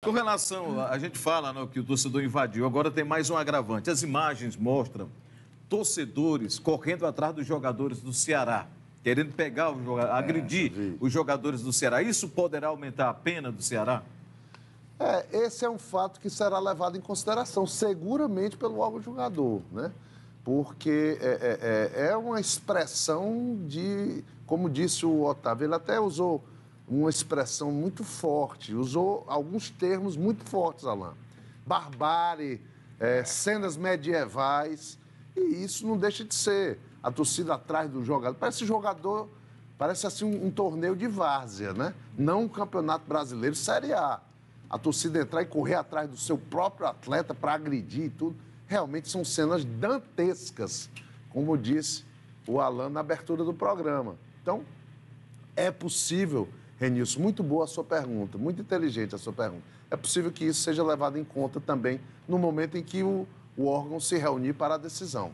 Com relação, a gente fala né, que o torcedor invadiu, agora tem mais um agravante. As imagens mostram torcedores correndo atrás dos jogadores do Ceará, querendo pegar, o agredir os jogadores do Ceará. Isso poderá aumentar a pena do Ceará? É, esse é um fato que será levado em consideração, seguramente pelo órgão jogador, né? Porque é, é, é, é uma expressão de, como disse o Otávio, ele até usou uma expressão muito forte, usou alguns termos muito fortes, Alain. Barbárie, é, cenas medievais, e isso não deixa de ser a torcida atrás do jogador. Parece jogador, parece assim um, um torneio de várzea, né? Não um campeonato brasileiro Série A. A torcida entrar e correr atrás do seu próprio atleta para agredir e tudo. Realmente são cenas dantescas, como disse o Alan na abertura do programa. Então, é possível Renilson, muito boa a sua pergunta, muito inteligente a sua pergunta. É possível que isso seja levado em conta também no momento em que o, o órgão se reunir para a decisão.